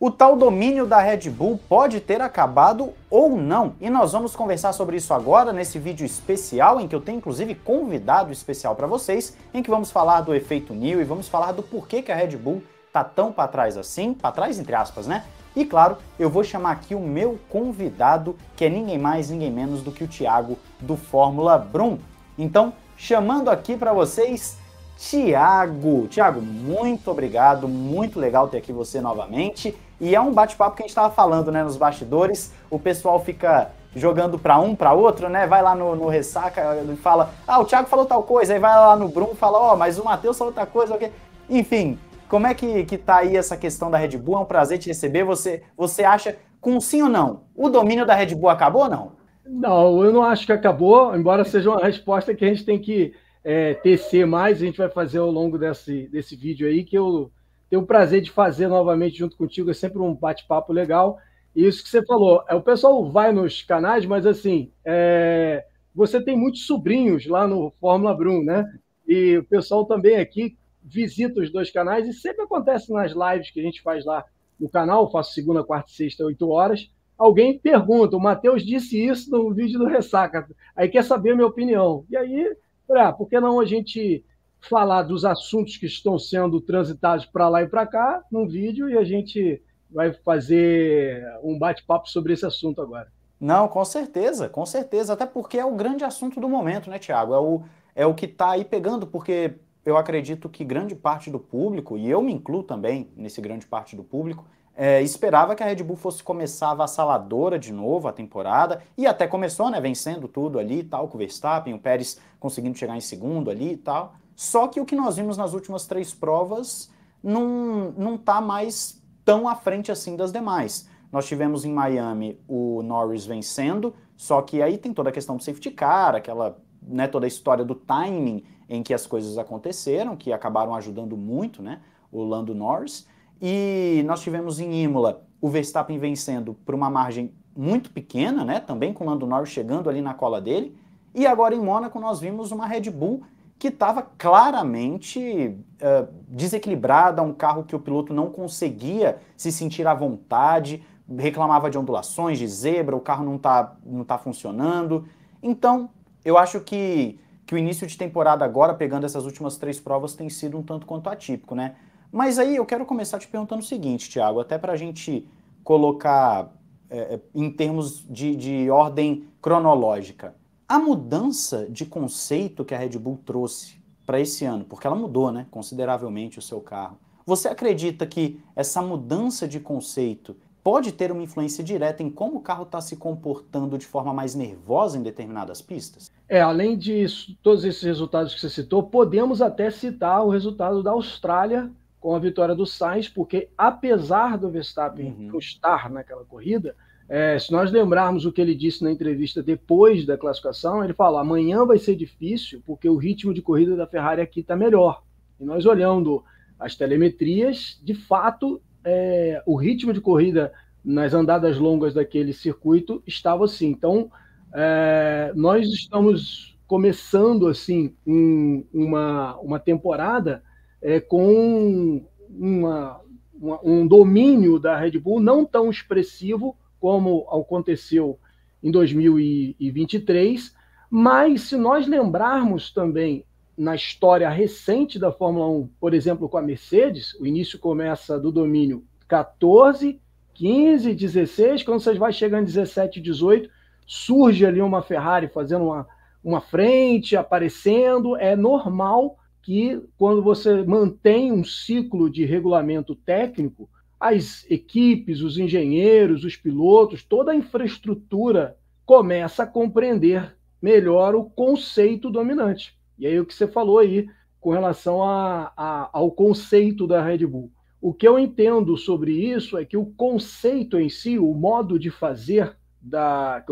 O tal domínio da Red Bull pode ter acabado ou não. E nós vamos conversar sobre isso agora nesse vídeo especial em que eu tenho inclusive convidado especial para vocês, em que vamos falar do efeito New e vamos falar do porquê que a Red Bull tá tão para trás assim, para trás entre aspas, né? E claro, eu vou chamar aqui o meu convidado, que é ninguém mais, ninguém menos do que o Thiago do Fórmula Brum. Então, chamando aqui para vocês Tiago. Tiago, muito obrigado, muito legal ter aqui você novamente. E é um bate-papo que a gente estava falando, né, nos bastidores. O pessoal fica jogando para um, para outro, né? Vai lá no, no Ressaca e fala: "Ah, o Thiago falou tal coisa". Aí vai lá no Bruno e fala: "Ó, oh, mas o Matheus falou outra coisa". Okay? Enfim, como é que, que tá aí essa questão da Red Bull? É um prazer te receber. Você você acha com sim ou não? O domínio da Red Bull acabou ou não? Não, eu não acho que acabou, embora seja uma resposta que a gente tem que é, tecer mais, a gente vai fazer ao longo desse, desse vídeo aí, que eu tenho o prazer de fazer novamente junto contigo, é sempre um bate-papo legal. E isso que você falou, é, o pessoal vai nos canais, mas assim, é, você tem muitos sobrinhos lá no Fórmula Brum, né? E o pessoal também aqui visita os dois canais e sempre acontece nas lives que a gente faz lá no canal, faço segunda, quarta, sexta, oito horas. Alguém pergunta, o Matheus disse isso no vídeo do Ressaca, aí quer saber a minha opinião. E aí, ah, por que não a gente falar dos assuntos que estão sendo transitados para lá e para cá num vídeo e a gente vai fazer um bate-papo sobre esse assunto agora. Não, com certeza, com certeza, até porque é o grande assunto do momento, né, Tiago? É o, é o que está aí pegando, porque eu acredito que grande parte do público, e eu me incluo também nesse grande parte do público, é, esperava que a Red Bull fosse começar avassaladora de novo a temporada, e até começou, né, vencendo tudo ali e tal, com o Verstappen, o Pérez conseguindo chegar em segundo ali e tal. Só que o que nós vimos nas últimas três provas não, não tá mais tão à frente assim das demais. Nós tivemos em Miami o Norris vencendo, só que aí tem toda a questão do safety car, aquela, né, toda a história do timing em que as coisas aconteceram, que acabaram ajudando muito, né, o Lando Norris. E nós tivemos em Imola o Verstappen vencendo por uma margem muito pequena, né, também com o Lando Norris chegando ali na cola dele. E agora em Mônaco nós vimos uma Red Bull que estava claramente uh, desequilibrada, um carro que o piloto não conseguia se sentir à vontade, reclamava de ondulações, de zebra, o carro não está não tá funcionando. Então, eu acho que, que o início de temporada agora, pegando essas últimas três provas, tem sido um tanto quanto atípico, né? Mas aí eu quero começar te perguntando o seguinte, Tiago, até para a gente colocar é, em termos de, de ordem cronológica. A mudança de conceito que a Red Bull trouxe para esse ano, porque ela mudou né, consideravelmente o seu carro, você acredita que essa mudança de conceito pode ter uma influência direta em como o carro está se comportando de forma mais nervosa em determinadas pistas? É, além de todos esses resultados que você citou, podemos até citar o resultado da Austrália com a vitória do Sainz, porque apesar do Verstappen uhum. naquela corrida, é, se nós lembrarmos o que ele disse na entrevista depois da classificação, ele fala: amanhã vai ser difícil porque o ritmo de corrida da Ferrari aqui está melhor. E nós olhando as telemetrias, de fato, é, o ritmo de corrida nas andadas longas daquele circuito estava assim. Então, é, nós estamos começando assim um, uma, uma temporada é, com uma, uma, um domínio da Red Bull não tão expressivo como aconteceu em 2023, mas se nós lembrarmos também na história recente da Fórmula 1, por exemplo, com a Mercedes, o início começa do domínio 14, 15, 16, quando você vai chegando em 17, 18, surge ali uma Ferrari fazendo uma, uma frente, aparecendo. É normal que quando você mantém um ciclo de regulamento técnico, as equipes, os engenheiros, os pilotos, toda a infraestrutura começa a compreender melhor o conceito dominante. E aí o que você falou aí com relação a, a, ao conceito da Red Bull. O que eu entendo sobre isso é que o conceito em si, o modo de fazer da,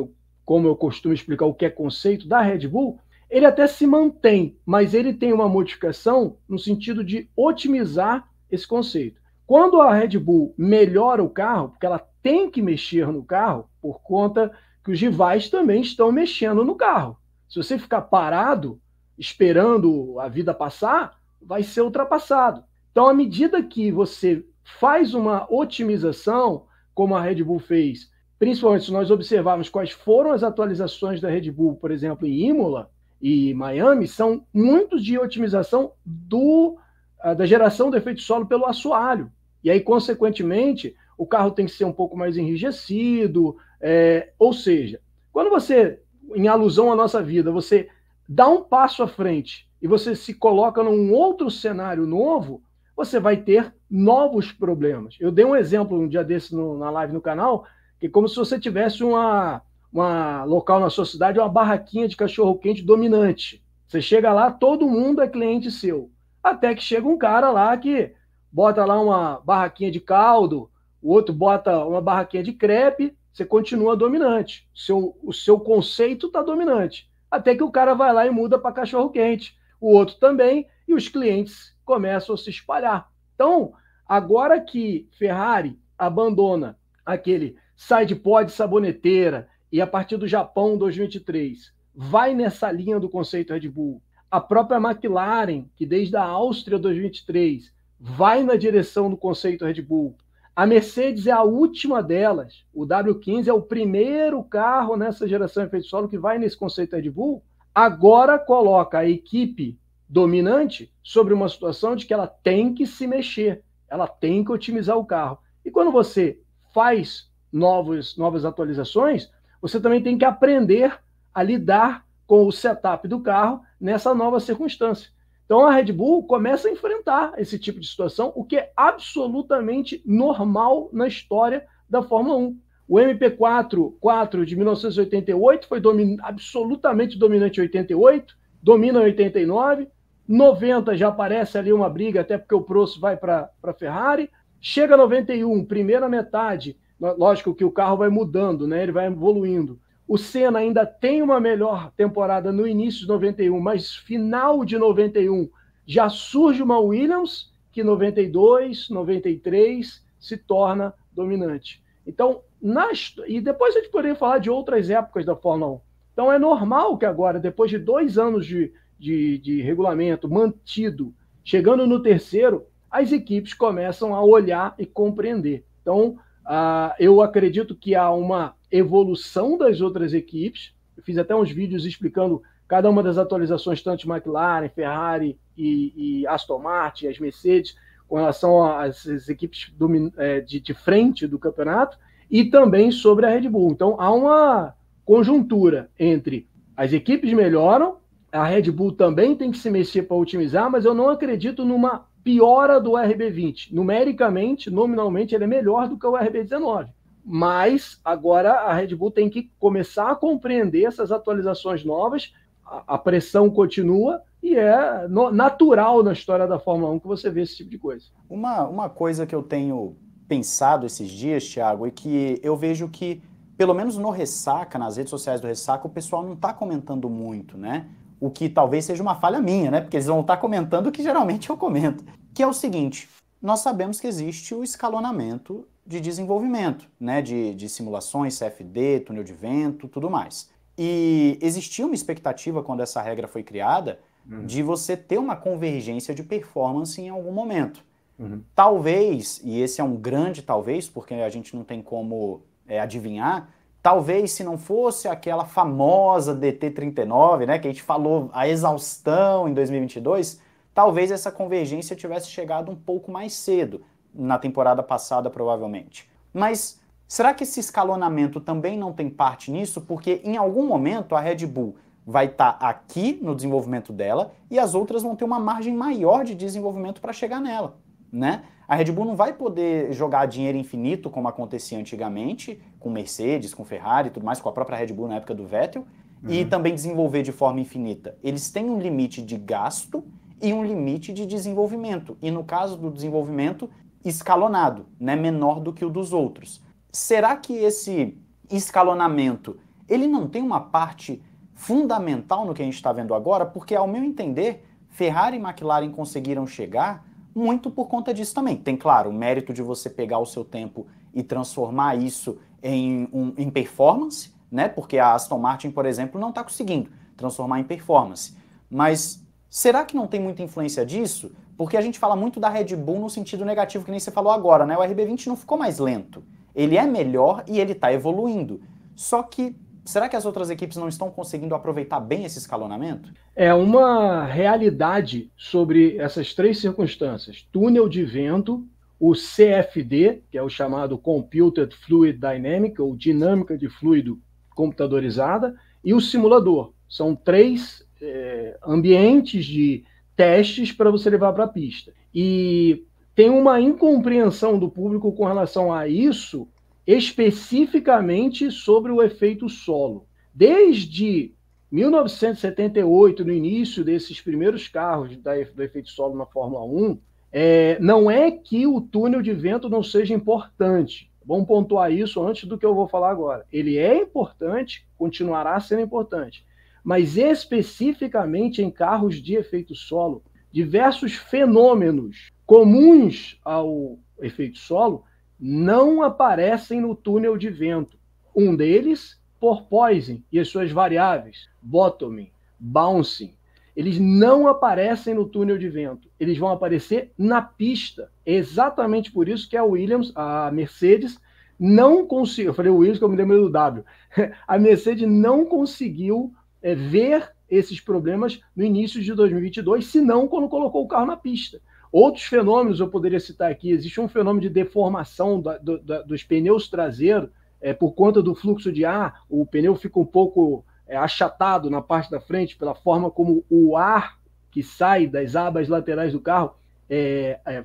como eu costumo explicar o que é conceito da Red Bull, ele até se mantém, mas ele tem uma modificação no sentido de otimizar esse conceito. Quando a Red Bull melhora o carro, porque ela tem que mexer no carro, por conta que os rivais também estão mexendo no carro. Se você ficar parado, esperando a vida passar, vai ser ultrapassado. Então, à medida que você faz uma otimização, como a Red Bull fez, principalmente se nós observarmos quais foram as atualizações da Red Bull, por exemplo, em Imola e Miami, são muitos de otimização do ah, da geração do efeito solo pelo assoalho. E aí, consequentemente, o carro tem que ser um pouco mais enrijecido. É, ou seja, quando você, em alusão à nossa vida, você dá um passo à frente e você se coloca num outro cenário novo, você vai ter novos problemas. Eu dei um exemplo um dia desse no, na live no canal, que é como se você tivesse uma, uma local na sua cidade, uma barraquinha de cachorro-quente dominante. Você chega lá, todo mundo é cliente seu. Até que chega um cara lá que bota lá uma barraquinha de caldo, o outro bota uma barraquinha de crepe, você continua dominante. O seu, o seu conceito está dominante. Até que o cara vai lá e muda para cachorro quente, o outro também, e os clientes começam a se espalhar. Então, agora que Ferrari abandona aquele side pod saboneteira e a partir do Japão 2023 vai nessa linha do conceito Red Bull. A própria McLaren, que desde a Áustria 2023 vai na direção do conceito Red Bull. A Mercedes é a última delas. O W15 é o primeiro carro nessa geração de efeito solo que vai nesse conceito Red Bull. Agora coloca a equipe dominante sobre uma situação de que ela tem que se mexer, ela tem que otimizar o carro. E quando você faz novos, novas atualizações, você também tem que aprender a lidar com o setup do carro nessa nova circunstância. Então a Red Bull começa a enfrentar esse tipo de situação, o que é absolutamente normal na história da Fórmula 1. O MP4 4 de 1988 foi domin absolutamente dominante em 88, domina em 89, 90 já aparece ali uma briga, até porque o Prost vai para a Ferrari, chega 91, primeira metade, lógico que o carro vai mudando, né? ele vai evoluindo. O Senna ainda tem uma melhor temporada no início de 91, mas final de 91 já surge uma Williams que 92, 93 se torna dominante. Então, nas, e depois a gente poderia falar de outras épocas da Fórmula 1. Então é normal que agora, depois de dois anos de, de, de regulamento mantido, chegando no terceiro, as equipes começam a olhar e compreender. Então, ah, eu acredito que há uma evolução das outras equipes. Eu fiz até uns vídeos explicando cada uma das atualizações, tanto McLaren, Ferrari e, e Aston Martin, as Mercedes, com relação às equipes do, é, de, de frente do campeonato, e também sobre a Red Bull. Então há uma conjuntura entre as equipes melhoram, a Red Bull também tem que se mexer para otimizar, mas eu não acredito numa piora do RB20. Numericamente, nominalmente, ele é melhor do que o RB19. Mas agora a Red Bull tem que começar a compreender essas atualizações novas. A, a pressão continua e é no, natural na história da Fórmula 1 que você vê esse tipo de coisa. Uma, uma coisa que eu tenho pensado esses dias, Thiago, é que eu vejo que, pelo menos no Ressaca, nas redes sociais do Ressaca, o pessoal não está comentando muito, né? O que talvez seja uma falha minha, né? Porque eles vão estar tá comentando o que geralmente eu comento. Que é o seguinte: nós sabemos que existe o escalonamento de desenvolvimento, né, de, de simulações, CFD, túnel de vento, tudo mais. E existia uma expectativa quando essa regra foi criada uhum. de você ter uma convergência de performance em algum momento. Uhum. Talvez, e esse é um grande talvez, porque a gente não tem como é, adivinhar, talvez se não fosse aquela famosa DT39, né, que a gente falou a exaustão em 2022, talvez essa convergência tivesse chegado um pouco mais cedo na temporada passada, provavelmente. Mas será que esse escalonamento também não tem parte nisso? Porque em algum momento a Red Bull vai estar tá aqui no desenvolvimento dela e as outras vão ter uma margem maior de desenvolvimento para chegar nela, né? A Red Bull não vai poder jogar dinheiro infinito como acontecia antigamente, com Mercedes, com Ferrari e tudo mais, com a própria Red Bull na época do Vettel, uhum. e também desenvolver de forma infinita. Eles têm um limite de gasto e um limite de desenvolvimento. E no caso do desenvolvimento, escalonado, né, menor do que o dos outros. Será que esse escalonamento ele não tem uma parte fundamental no que a gente está vendo agora? Porque, ao meu entender, Ferrari e McLaren conseguiram chegar muito por conta disso também. Tem, claro, o mérito de você pegar o seu tempo e transformar isso em, um, em performance, né? Porque a Aston Martin, por exemplo, não está conseguindo transformar em performance. Mas será que não tem muita influência disso? Porque a gente fala muito da Red Bull no sentido negativo, que nem você falou agora, né? O RB20 não ficou mais lento. Ele é melhor e ele está evoluindo. Só que será que as outras equipes não estão conseguindo aproveitar bem esse escalonamento? É uma realidade sobre essas três circunstâncias: túnel de vento, o CFD, que é o chamado Computed Fluid Dynamic, ou dinâmica de fluido computadorizada, e o simulador. São três é, ambientes de testes para você levar para a pista. E tem uma incompreensão do público com relação a isso, especificamente sobre o efeito solo. Desde 1978, no início desses primeiros carros da, do efeito solo na Fórmula 1, é, não é que o túnel de vento não seja importante. Vamos pontuar isso antes do que eu vou falar agora. Ele é importante, continuará sendo importante mas especificamente em carros de efeito solo. Diversos fenômenos comuns ao efeito solo não aparecem no túnel de vento. Um deles, porpoising e as suas variáveis, bottoming, bouncing. Eles não aparecem no túnel de vento, eles vão aparecer na pista. É exatamente por isso que a Williams, a Mercedes, não conseguiu. Eu falei Williams, que eu me lembro do W. A Mercedes não conseguiu é, ver esses problemas no início de 2022, se não quando colocou o carro na pista. Outros fenômenos eu poderia citar aqui: existe um fenômeno de deformação da, do, da, dos pneus traseiros é, por conta do fluxo de ar, o pneu fica um pouco é, achatado na parte da frente pela forma como o ar que sai das abas laterais do carro é, é,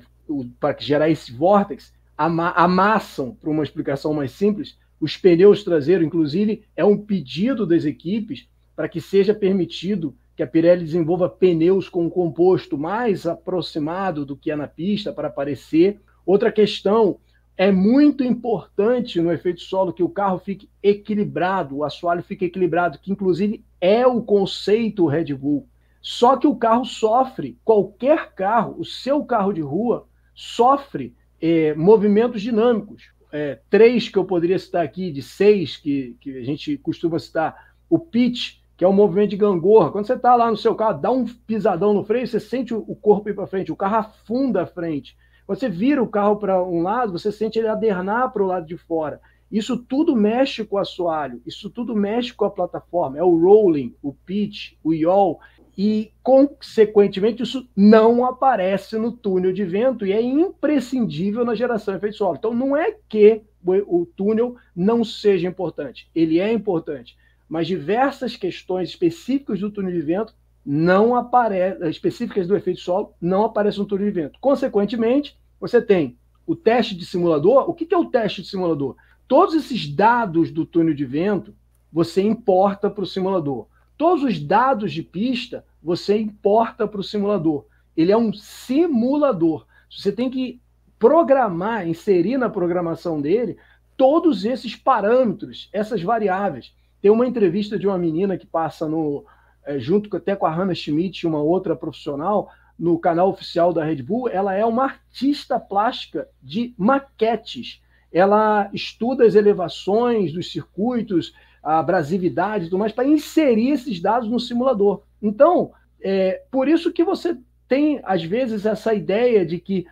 para gerar esse vórtex ama amassam, para uma explicação mais simples, os pneus traseiros. Inclusive, é um pedido das equipes para que seja permitido que a Pirelli desenvolva pneus com um composto mais aproximado do que é na pista para aparecer. Outra questão é muito importante no efeito solo que o carro fique equilibrado, o assoalho fique equilibrado, que inclusive é o conceito Red Bull. Só que o carro sofre, qualquer carro, o seu carro de rua sofre é, movimentos dinâmicos. É, três que eu poderia citar aqui, de seis que, que a gente costuma citar, o pitch que é o movimento de gangorra. Quando você está lá no seu carro, dá um pisadão no freio, você sente o corpo ir para frente, o carro afunda a frente. Quando você vira o carro para um lado, você sente ele adernar para o lado de fora. Isso tudo mexe com o assoalho, isso tudo mexe com a plataforma. É o rolling, o pitch, o yaw. E, consequentemente, isso não aparece no túnel de vento e é imprescindível na geração de efeito solo. Então, não é que o túnel não seja importante, ele é importante mas diversas questões específicas do túnel de vento não aparecem, específicas do efeito solo não aparecem no túnel de vento. Consequentemente, você tem o teste de simulador. O que é o teste de simulador? Todos esses dados do túnel de vento você importa para o simulador. Todos os dados de pista você importa para o simulador. Ele é um simulador. Você tem que programar, inserir na programação dele todos esses parâmetros, essas variáveis. Tem uma entrevista de uma menina que passa no é, junto até com a Hannah Schmidt, uma outra profissional, no canal oficial da Red Bull. Ela é uma artista plástica de maquetes. Ela estuda as elevações dos circuitos, a abrasividade e tudo mais, para inserir esses dados no simulador. Então, é por isso que você tem, às vezes, essa ideia de que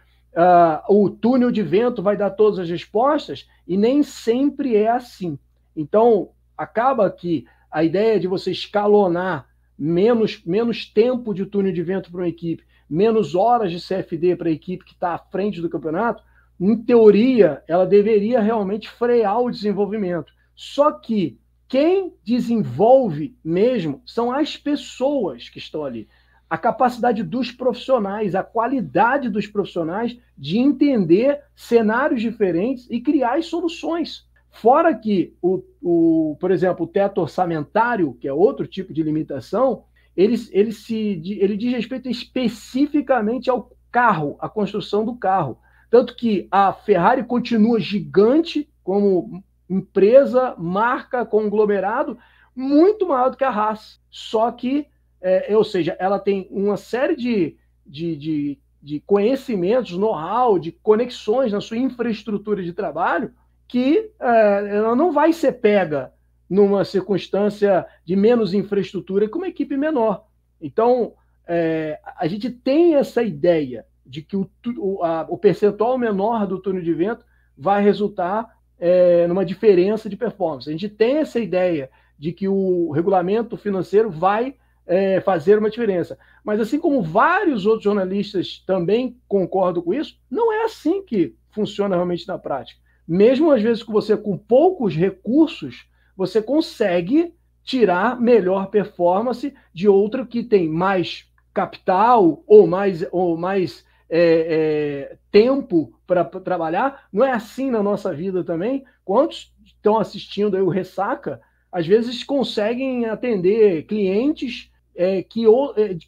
uh, o túnel de vento vai dar todas as respostas, e nem sempre é assim. Então, acaba que a ideia de você escalonar menos, menos tempo de túnel de vento para uma equipe, menos horas de CFD para a equipe que está à frente do campeonato, em teoria, ela deveria realmente frear o desenvolvimento. Só que quem desenvolve mesmo são as pessoas que estão ali. A capacidade dos profissionais, a qualidade dos profissionais de entender cenários diferentes e criar soluções. Fora que, o, o, por exemplo, o teto orçamentário, que é outro tipo de limitação, ele, ele, se, ele diz respeito especificamente ao carro, à construção do carro. Tanto que a Ferrari continua gigante como empresa, marca, conglomerado, muito maior do que a Haas. Só que, é, é ou seja, ela tem uma série de, de, de, de conhecimentos, know-how, de conexões na sua infraestrutura de trabalho que é, ela não vai ser pega numa circunstância de menos infraestrutura que uma equipe menor. Então, é, a gente tem essa ideia de que o, o, a, o, percentual menor do túnel de vento vai resultar é, numa diferença de performance. A gente tem essa ideia de que o regulamento financeiro vai é, fazer uma diferença. Mas, assim como vários outros jornalistas também concordam com isso, não é assim que funciona realmente na prática mesmo às vezes que você com poucos recursos, você consegue tirar melhor performance de outro que tem mais capital ou mais, ou mais é, é, tempo para trabalhar. Não é assim na nossa vida também. Quantos estão assistindo aí o Ressaca, às vezes conseguem atender clientes é, que ou, é,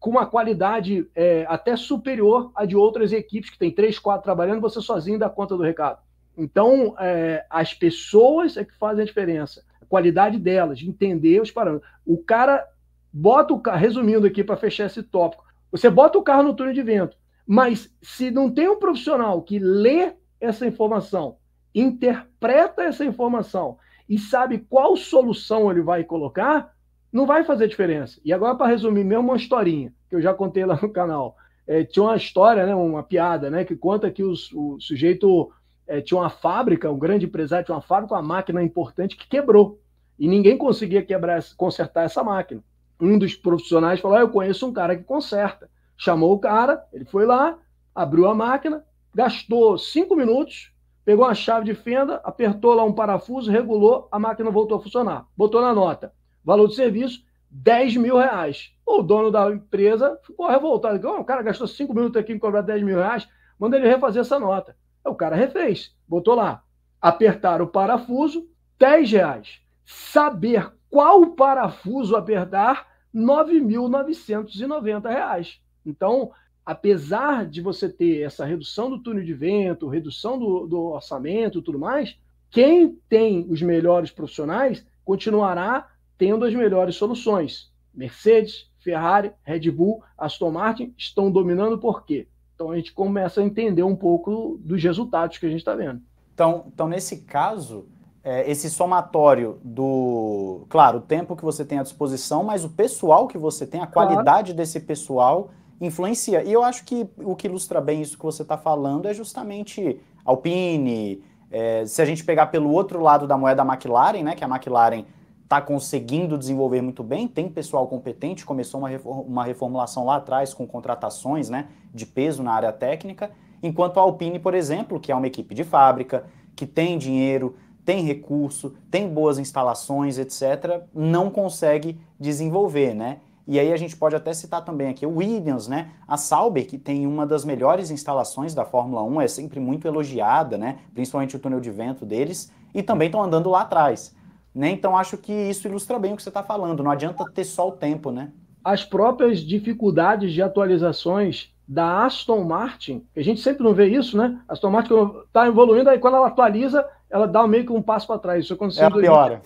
com uma qualidade é, até superior à de outras equipes que tem três, quatro trabalhando, você sozinho dá conta do recado. Então, é, as pessoas é que fazem a diferença. A qualidade delas, entender os parâmetros. O cara bota o carro, resumindo aqui para fechar esse tópico, você bota o carro no túnel de vento, mas se não tem um profissional que lê essa informação, interpreta essa informação e sabe qual solução ele vai colocar, não vai fazer diferença. E agora, para resumir, mesmo uma historinha que eu já contei lá no canal. É, tinha uma história, né, uma piada, né, que conta que o, o sujeito é, tinha uma fábrica, um grande empresário tinha uma fábrica, uma máquina importante que quebrou. E ninguém conseguia quebrar, consertar essa máquina. Um dos profissionais falou: ah, Eu conheço um cara que conserta. Chamou o cara, ele foi lá, abriu a máquina, gastou cinco minutos, pegou uma chave de fenda, apertou lá um parafuso, regulou, a máquina voltou a funcionar. Botou na nota. Valor do serviço, 10 mil reais. O dono da empresa ficou revoltado. o cara gastou cinco minutos aqui em cobrar 10 mil reais, manda ele refazer essa nota. O cara refez, botou lá. Apertar o parafuso, 10 reais. Saber qual parafuso apertar, R$ reais. Então, apesar de você ter essa redução do túnel de vento, redução do, do orçamento e tudo mais, quem tem os melhores profissionais continuará tendo as melhores soluções. Mercedes, Ferrari, Red Bull, Aston Martin estão dominando por quê? Então a gente começa a entender um pouco dos resultados que a gente está vendo. Então, então, nesse caso, é, esse somatório do. Claro, o tempo que você tem à disposição, mas o pessoal que você tem, a qualidade desse pessoal influencia. E eu acho que o que ilustra bem isso que você está falando é justamente Alpine. É, se a gente pegar pelo outro lado da moeda a McLaren, né, que é a McLaren está conseguindo desenvolver muito bem, tem pessoal competente, começou uma reformulação lá atrás com contratações né, de peso na área técnica, enquanto a Alpine, por exemplo, que é uma equipe de fábrica, que tem dinheiro, tem recurso, tem boas instalações, etc., não consegue desenvolver, né? E aí a gente pode até citar também aqui o Williams, né? A Sauber, que tem uma das melhores instalações da Fórmula 1, é sempre muito elogiada, né? Principalmente o túnel de vento deles, e também estão andando lá atrás. Né? Então acho que isso ilustra bem o que você está falando. Não adianta ter só o tempo, né? As próprias dificuldades de atualizações da Aston Martin, a gente sempre não vê isso, né? A Aston Martin está evoluindo, aí quando ela atualiza, ela dá meio que um passo para trás. Isso aconteceu, é piora.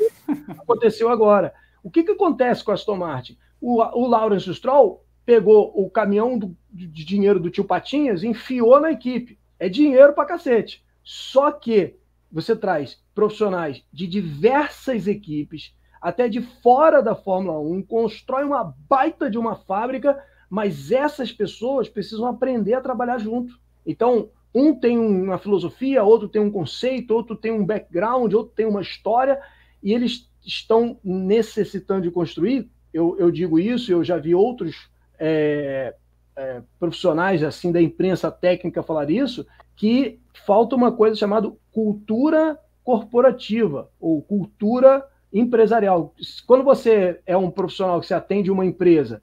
aconteceu agora. O que, que acontece com a Aston Martin? O, o Lawrence Stroll pegou o caminhão do, de dinheiro do tio Patinhas e enfiou na equipe. É dinheiro para cacete. Só que você traz profissionais de diversas equipes, até de fora da Fórmula 1, constrói uma baita de uma fábrica, mas essas pessoas precisam aprender a trabalhar junto. Então, um tem uma filosofia, outro tem um conceito, outro tem um background, outro tem uma história, e eles estão necessitando de construir. Eu, eu digo isso, eu já vi outros é, é, profissionais assim da imprensa técnica falar isso, que falta uma coisa chamada cultura corporativa ou cultura empresarial. Quando você é um profissional que se atende uma empresa,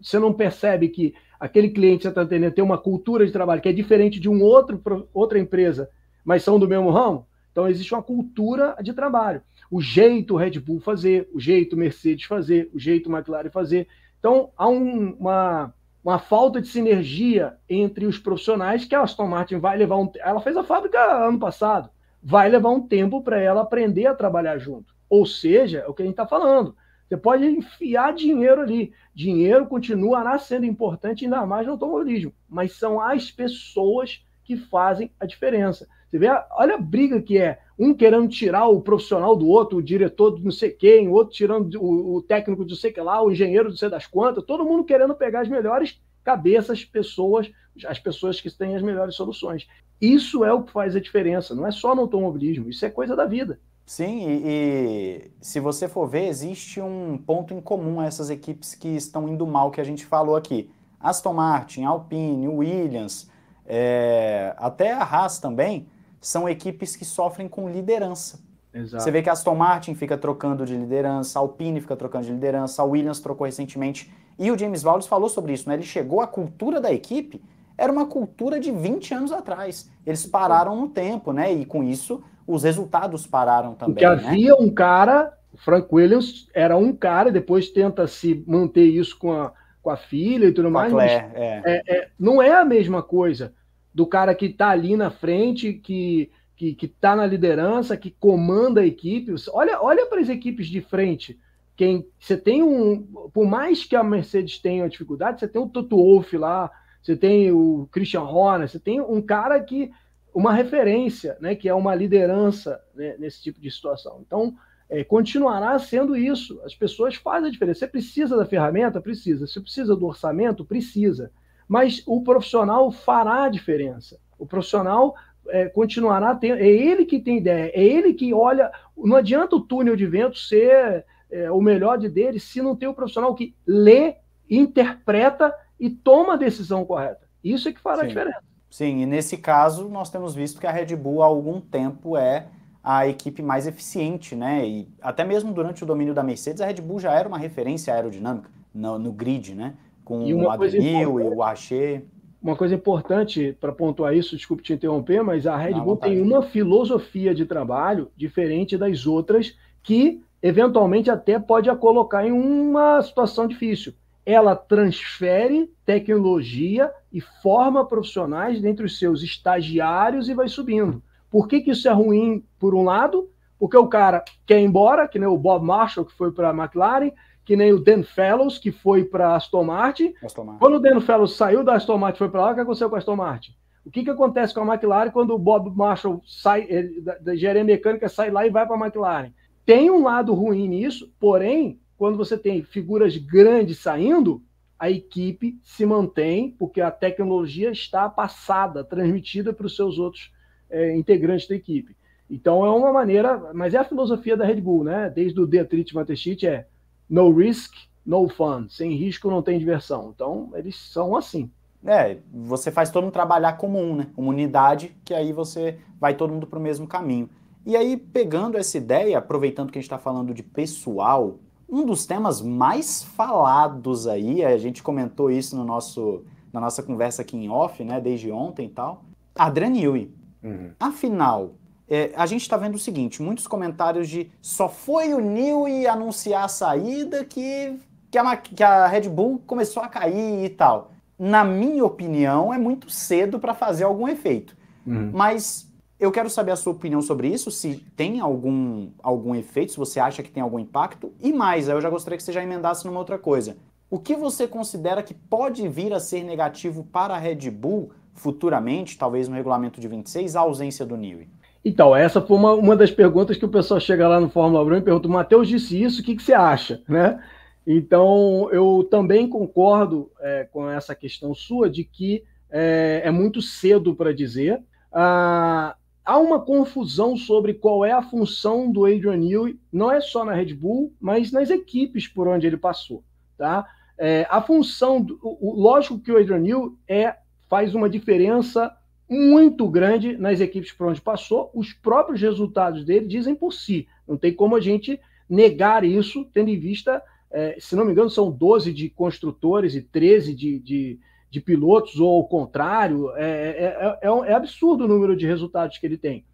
você não percebe que aquele cliente que você está atendendo tem uma cultura de trabalho que é diferente de um outro, outra empresa, mas são do mesmo ramo? Então existe uma cultura de trabalho. O jeito Red Bull fazer, o jeito Mercedes fazer, o jeito McLaren fazer. Então há um, uma, uma falta de sinergia entre os profissionais que a Aston Martin vai levar um. Ela fez a fábrica ano passado vai levar um tempo para ela aprender a trabalhar junto. Ou seja, é o que a gente está falando. Você pode enfiar dinheiro ali. Dinheiro continuará sendo importante, ainda mais no automobilismo. Mas são as pessoas que fazem a diferença. Você vê, olha a briga que é. Um querendo tirar o profissional do outro, o diretor do não sei quem, o outro tirando o, o técnico do sei que lá, o engenheiro do sei das quantas, todo mundo querendo pegar as melhores cabeças, pessoas, as pessoas que têm as melhores soluções. Isso é o que faz a diferença, não é só no automobilismo, isso é coisa da vida. Sim, e, e, se você for ver, existe um ponto em comum a essas equipes que estão indo mal que a gente falou aqui. Aston Martin, Alpine, Williams, é, até a Haas também, são equipes que sofrem com liderança. Exato. Você vê que a Aston Martin fica trocando de liderança, a Alpine fica trocando de liderança, a Williams trocou recentemente. E o James Valdes falou sobre isso, né? Ele chegou à cultura da equipe era uma cultura de 20 anos atrás. Eles pararam no tempo, né? E com isso, os resultados pararam também. Porque né? havia né? um cara, o Frank Williams era um cara, depois tenta se manter isso com a, com a filha e tudo com mais. Claire, mas é. É, é, não é a mesma coisa do cara que está ali na frente, que que está na liderança, que comanda a equipe. Olha, olha para as equipes de frente. Quem você tem um, por mais que a Mercedes tenha dificuldade, você tem o Toto Wolff lá, você tem o Christian Horner, você tem um cara que uma referência, né, que é uma liderança né, nesse tipo de situação. Então, é, continuará sendo isso. As pessoas fazem a diferença. Você precisa da ferramenta? Precisa. Você precisa do orçamento? Precisa. Mas o profissional fará a diferença. O profissional é, continuará tendo. É ele que tem ideia, é ele que olha. Não adianta o túnel de vento ser é, o melhor de dele se não tem o profissional que lê, interpreta e toma a decisão correta. Isso é que fará a diferença. Sim, e nesse caso nós temos visto que a Red Bull há algum tempo é a equipe mais eficiente, né? E até mesmo durante o domínio da Mercedes, a Red Bull já era uma referência aerodinâmica no, no grid, né? Com o Adrien e o Archer. Uma coisa importante para pontuar isso, desculpe te interromper, mas a Red Não, Bull tem uma filosofia de trabalho diferente das outras que eventualmente até pode a colocar em uma situação difícil ela transfere tecnologia e forma profissionais dentre os seus estagiários e vai subindo. Por que, que isso é ruim, por um lado? Porque o cara quer ir embora, que nem o Bob Marshall, que foi para a McLaren, que nem o Dan Fellows, que foi para a Aston Martin. Quando o Dan Fellows saiu da Aston Martin e foi para lá, o que aconteceu com a Aston Martin? O que, que acontece com a McLaren quando o Bob Marshall sai ele, da, da engenharia mecânica, sai lá e vai para a McLaren? Tem um lado ruim nisso, porém, quando você tem figuras grandes saindo, a equipe se mantém, porque a tecnologia está passada, transmitida para os seus outros é, integrantes da equipe. Então é uma maneira, mas é a filosofia da Red Bull, né? Desde o Dietrich Mateschitz é no risk, no fun. Sem risco não tem diversão. Então eles são assim. É, você faz todo mundo trabalhar como um, né? Uma unidade, que aí você vai todo mundo para o mesmo caminho. E aí, pegando essa ideia, aproveitando que a gente está falando de pessoal, um dos temas mais falados aí, a gente comentou isso no nosso, na nossa conversa aqui em off, né, desde ontem e tal, Adrian Newey. Uhum. Afinal, é, a gente está vendo o seguinte, muitos comentários de só foi o Newey anunciar a saída que, que, a, que a Red Bull começou a cair e tal. Na minha opinião, é muito cedo para fazer algum efeito. Uhum. Mas eu quero saber a sua opinião sobre isso, se tem algum, algum efeito, se você acha que tem algum impacto. E mais, eu já gostaria que você já emendasse numa outra coisa. O que você considera que pode vir a ser negativo para a Red Bull futuramente, talvez no regulamento de 26, a ausência do Newey? Então, essa foi uma, uma das perguntas que o pessoal chega lá no Fórmula 1 e pergunta: Matheus disse isso, o que, que você acha? Né? Então, eu também concordo é, com essa questão sua de que é, é muito cedo para dizer. Ah, há uma confusão sobre qual é a função do Adrian Newey, não é só na Red Bull, mas nas equipes por onde ele passou, tá? É, a função, do, o, lógico que o Adrian Newey é, faz uma diferença muito grande nas equipes por onde passou, os próprios resultados dele dizem por si, não tem como a gente negar isso, tendo em vista, é, se não me engano, são 12 de construtores e 13 de, de de pilotos, ou ao contrário, é, é, é, é absurdo o número de resultados que ele tem.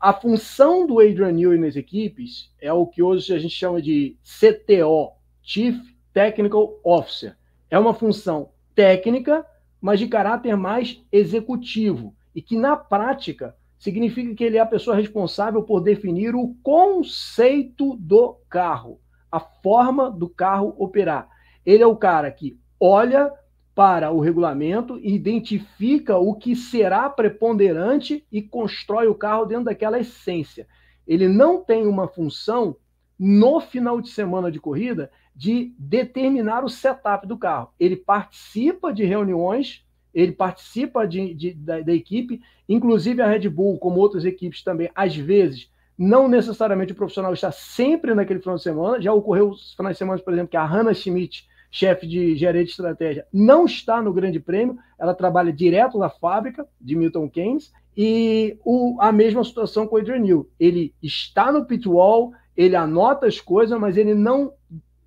A função do Adrian Newey nas equipes é o que hoje a gente chama de CTO, Chief Technical Officer. É uma função técnica, mas de caráter mais executivo, e que na prática significa que ele é a pessoa responsável por definir o conceito do carro, a forma do carro operar. Ele é o cara que olha para o regulamento, identifica o que será preponderante e constrói o carro dentro daquela essência. Ele não tem uma função no final de semana de corrida de determinar o setup do carro. Ele participa de reuniões, ele participa de, de da, da equipe, inclusive a Red Bull, como outras equipes também, às vezes não necessariamente o profissional está sempre naquele final de semana. Já ocorreu os finais de semana, por exemplo, que a Hannah Schmidt chefe de gerente de estratégia, não está no Grande Prêmio, ela trabalha direto na fábrica de Milton Keynes, e o, a mesma situação com o Adrian New. Ele está no pit wall, ele anota as coisas, mas ele não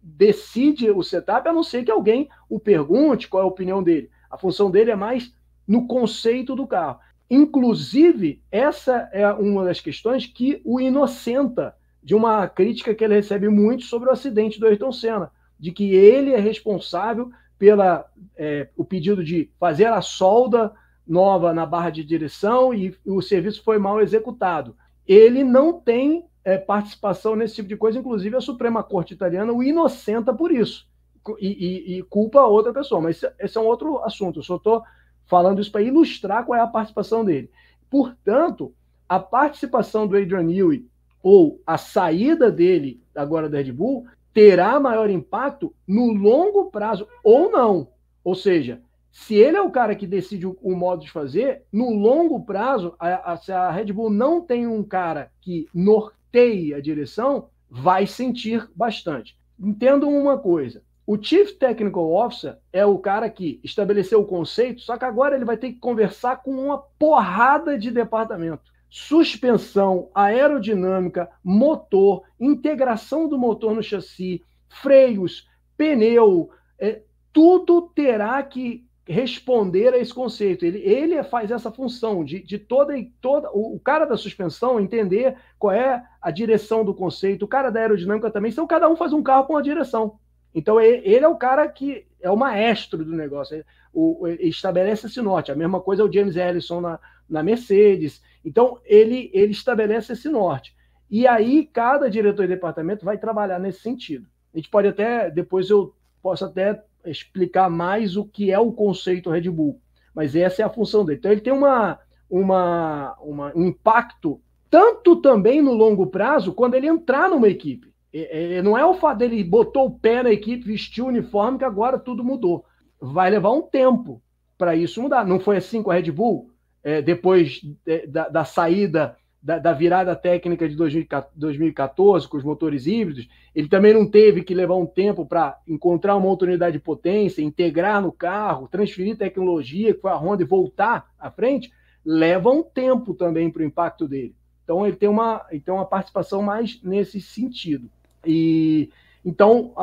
decide o setup, a não ser que alguém o pergunte qual é a opinião dele. A função dele é mais no conceito do carro. Inclusive, essa é uma das questões que o inocenta de uma crítica que ele recebe muito sobre o acidente do Ayrton Senna de que ele é responsável pela é, o pedido de fazer a solda nova na barra de direção e o serviço foi mal executado. Ele não tem é, participação nesse tipo de coisa, inclusive a Suprema Corte Italiana o inocenta por isso e, e, e culpa a outra pessoa. Mas esse é, é um outro assunto, eu só estou falando isso para ilustrar qual é a participação dele. Portanto, a participação do Adrian Newey ou a saída dele agora da Red Bull terá maior impacto no longo prazo ou não. Ou seja, se ele é o cara que decide o, o modo de fazer, no longo prazo, a, a, se a Red Bull não tem um cara que norteie a direção, vai sentir bastante. Entendo uma coisa: o Chief Technical Officer é o cara que estabeleceu o conceito, só que agora ele vai ter que conversar com uma porrada de departamento suspensão, aerodinâmica, motor, integração do motor no chassi, freios, pneu, é, tudo terá que responder a esse conceito. Ele, ele faz essa função de, de toda toda o, o, cara da suspensão entender qual é a direção do conceito, o cara da aerodinâmica também, então cada um faz um carro com a direção. Então ele, é o cara que é o maestro do negócio, ele, o, estabelece esse norte. A mesma coisa é o James Ellison na, na Mercedes, então, ele, ele estabelece esse norte. E aí, cada diretor de departamento vai trabalhar nesse sentido. A gente pode até, depois eu posso até explicar mais o que é o conceito Red Bull, mas essa é a função dele. Então, ele tem uma, uma, uma um impacto tanto também no longo prazo, quando ele entrar numa equipe. É, é, não é o fato dele botou o pé na equipe, vestiu o uniforme, que agora tudo mudou. Vai levar um tempo para isso mudar. Não foi assim com a Red Bull? é, depois é, da, da saída, da, da, virada técnica de 2014 com os motores híbridos, ele também não teve que levar um tempo para encontrar uma outra unidade de potência, integrar no carro, transferir tecnologia com a Honda e voltar à frente, leva um tempo também para o impacto dele. Então ele tem uma, ele tem uma participação mais nesse sentido. E então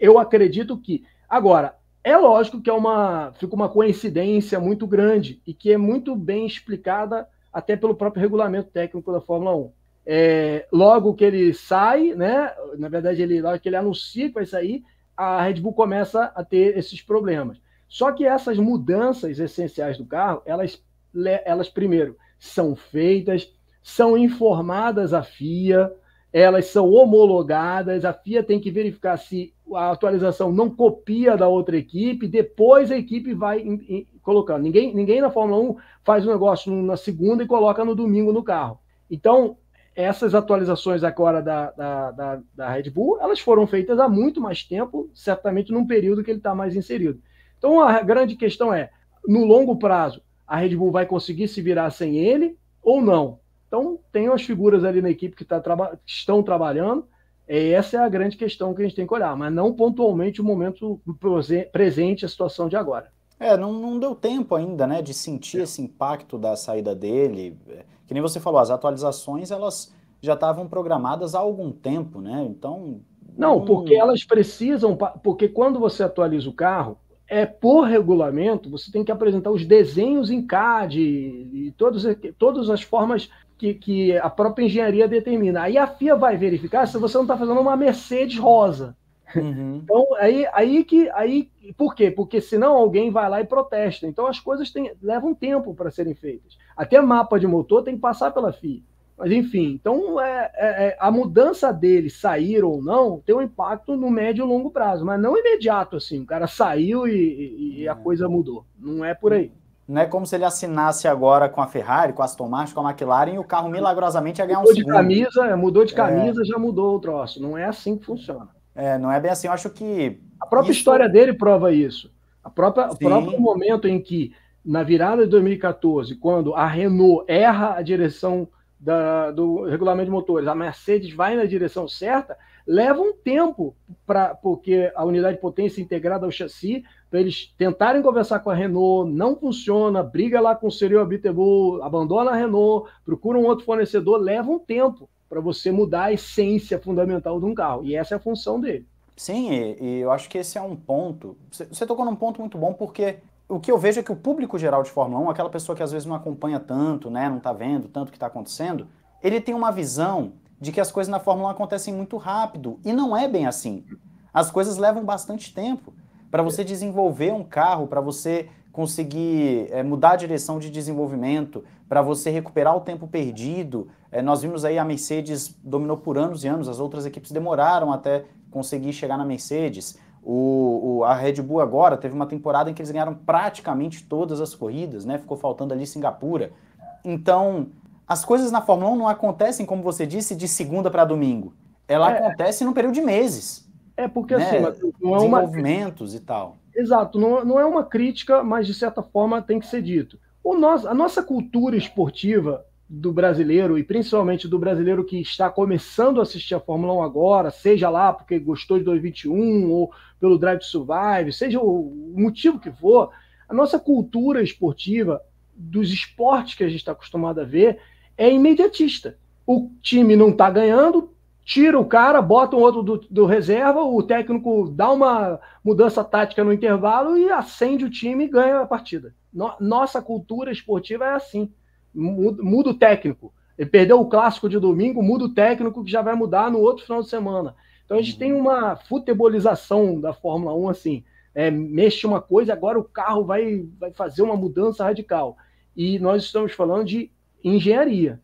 eu acredito que agora é lógico que é uma, fica uma coincidência muito grande e que é muito bem explicada até pelo próprio regulamento técnico da Fórmula 1. É, logo que ele sai, né? Na verdade, ele, logo que ele anuncia que vai sair, a Red Bull começa a ter esses problemas. Só que essas mudanças essenciais do carro, elas, elas primeiro são feitas, são informadas à FIA, elas são homologadas, a FIA tem que verificar se a atualização não copia da outra equipe, depois a equipe vai in, in, colocando. Ninguém, ninguém na Fórmula 1 faz um negócio na segunda e coloca no domingo no carro. Então, essas atualizações agora da, da, da, da Red Bull, elas foram feitas há muito mais tempo, certamente num período que ele está mais inserido. Então, a grande questão é, no longo prazo, a Red Bull vai conseguir se virar sem ele ou não? Então, tem umas figuras ali na equipe que, tá, que estão trabalhando. É, essa é a grande questão que a gente tem que olhar, mas não pontualmente o momento presente, a situação de agora. É, não, não deu tempo ainda, né, de sentir é. esse impacto da saída dele. É, que nem você falou, as atualizações, elas já estavam programadas há algum tempo, né? Então. Não, não, porque elas precisam. Porque quando você atualiza o carro, é por regulamento, você tem que apresentar os desenhos em CAD e todos, todas as formas que, que a própria engenharia determina. Aí a FIA vai verificar se você não está fazendo uma Mercedes rosa. Uhum. Então, aí, aí que. Aí, por quê? Porque senão alguém vai lá e protesta. Então as coisas tem, levam tempo para serem feitas. Até mapa de motor tem que passar pela FIA. Mas enfim, então é, é, é, a mudança dele sair ou não tem um impacto no médio e longo prazo, mas não imediato assim. O cara saiu e, e, e a é. coisa mudou. Não é por aí não é como se ele assinasse agora com a Ferrari, com a Aston Martin, com a McLaren e o carro milagrosamente ia ganhar mudou um segundo. De camisa, mudou de camisa, é... é. já mudou o troço. Não é assim que funciona. É, não é bem assim. Eu acho que. A própria isso... história dele prova isso. A própria, o próprio momento em que, na virada de 2014, quando a Renault erra a direção da, do regulamento de motores, a Mercedes vai na direção certa, leva um tempo para porque a unidade de potência integrada ao chassi para então, eles tentarem conversar com a Renault, não funciona, briga lá com o Serio Abitable, abandona a Renault, procura um outro fornecedor, leva um tempo para você mudar a essência fundamental de um carro. E essa é a função dele. Sim, e, e eu acho que esse é um ponto. Você tocou num ponto muito bom, porque o que eu vejo é que o público geral de Fórmula 1, aquela pessoa que às vezes não acompanha tanto, né, não está vendo tanto o que está acontecendo, ele tem uma visão de que as coisas na Fórmula 1 acontecem muito rápido. E não é bem assim. As coisas levam bastante tempo. Para você desenvolver um carro, para você conseguir é, mudar a direção de desenvolvimento, para você recuperar o tempo perdido. É, nós vimos aí a Mercedes dominou por anos e anos, as outras equipes demoraram até conseguir chegar na Mercedes. O, o, a Red Bull agora teve uma temporada em que eles ganharam praticamente todas as corridas, né? Ficou faltando ali Singapura. Então, as coisas na Fórmula 1 não acontecem, como você disse, de segunda para domingo. Ela é. acontece num período de meses. É porque né? assim, não é uma. Desenvolvimentos e tal. Exato, não, não é uma crítica, mas de certa forma tem que ser dito. O nosso, a nossa cultura esportiva do brasileiro, e principalmente do brasileiro que está começando a assistir a Fórmula 1 agora, seja lá porque gostou de 2021 ou pelo Drive to Survive, seja o motivo que for, a nossa cultura esportiva, dos esportes que a gente está acostumado a ver, é imediatista. O time não está ganhando, tira o cara, bota um outro do, do, reserva, o técnico dá uma mudança tática no intervalo e acende o time e ganha a partida. No, nossa cultura esportiva é assim. Muda, muda o técnico. Ele perdeu o clássico de domingo, muda o técnico que já vai mudar no outro final de semana. Então a gente uhum. tem uma futebolização da Fórmula 1 assim. É, mexe uma coisa, agora o carro vai, vai fazer uma mudança radical. E nós estamos falando de engenharia.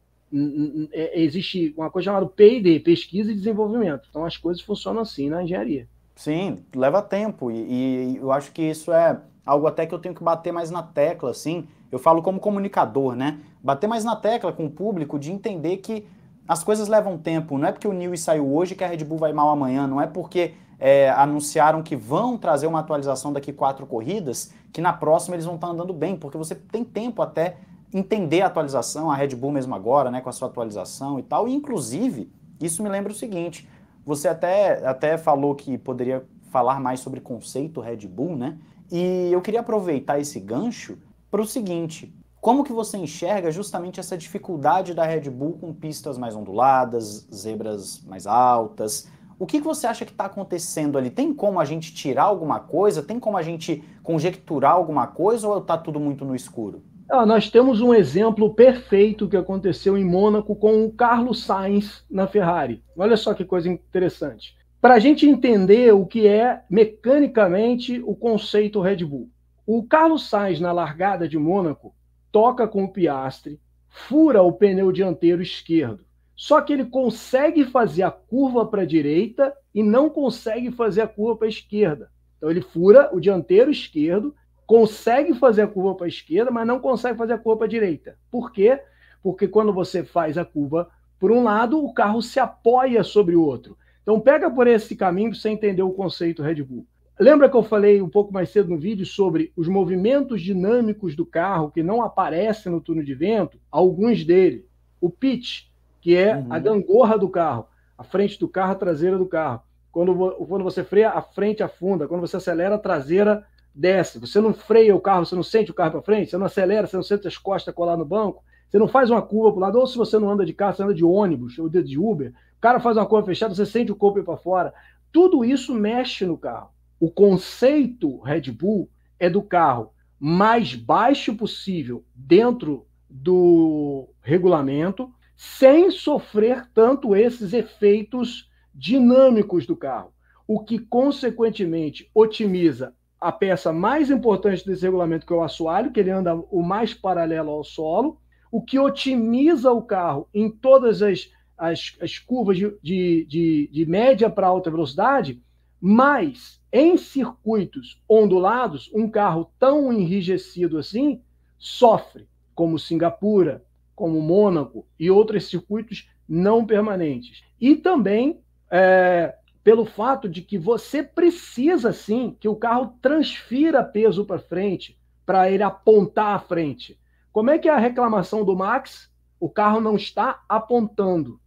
É, existe uma coisa chamada P&D, pesquisa e desenvolvimento. Então as coisas funcionam assim na engenharia. Sim, leva tempo e, e, eu acho que isso é algo até que eu tenho que bater mais na tecla, assim. Eu falo como comunicador, né? Bater mais na tecla com o público de entender que as coisas levam tempo. Não é porque o Newey saiu hoje que a Red Bull vai mal amanhã. Não é porque é, anunciaram que vão trazer uma atualização daqui quatro corridas que na próxima eles vão estar andando bem, porque você tem tempo até entender a atualização, a Red Bull mesmo agora, né, com a sua atualização e tal. E, inclusive, isso me lembra o seguinte: você até, até falou que poderia falar mais sobre conceito Red Bull, né? E eu queria aproveitar esse gancho para o seguinte: como que você enxerga justamente essa dificuldade da Red Bull com pistas mais onduladas, zebras mais altas? O que, que você acha que está acontecendo ali? Tem como a gente tirar alguma coisa? Tem como a gente conjecturar alguma coisa ou está tudo muito no escuro? Ah, nós temos um exemplo perfeito que aconteceu em Mônaco com o Carlos Sainz na Ferrari. Olha só que coisa interessante. Para a gente entender o que é mecanicamente o conceito Red Bull. O Carlos Sainz, na largada de Mônaco, toca com o Piastre, fura o pneu dianteiro esquerdo. Só que ele consegue fazer a curva para a direita e não consegue fazer a curva para a esquerda. Então ele fura o dianteiro esquerdo consegue fazer a curva para a esquerda, mas não consegue fazer a curva para a direita. Por quê? Porque quando você faz a curva por um lado, o carro se apoia sobre o outro. Então pega por esse caminho sem você entender o conceito Red Bull. Lembra que eu falei um pouco mais cedo no vídeo sobre os movimentos dinâmicos do carro que não aparecem no turno de vento? Alguns dele. O pitch, que é uhum. a gangorra do carro, a frente do carro, a traseira do carro. Quando, quando você freia, a frente afunda. Quando você acelera, a traseira desce, você não freia o carro, você não sente o carro para frente, você não acelera, você não sente as costas colar no banco, você não faz uma curva para o lado, ou se você não anda de carro, você anda de ônibus ou de Uber, o cara faz uma curva fechada, você sente o corpo ir para fora. Tudo isso mexe no carro. O conceito Red Bull é do carro mais baixo possível dentro do regulamento, sem sofrer tanto esses efeitos dinâmicos do carro, o que consequentemente otimiza a peça mais importante desse regulamento, que é o assoalho, que ele anda o mais paralelo ao solo, o que otimiza o carro em todas as, as, as curvas de, de, de média para alta velocidade, mas em circuitos ondulados, um carro tão enrijecido assim sofre, como Singapura, como Mônaco e outros circuitos não permanentes. E também é, pelo fato de que você precisa sim que o carro transfira peso para frente, para ele apontar à frente. Como é que é a reclamação do Max? O carro não está apontando.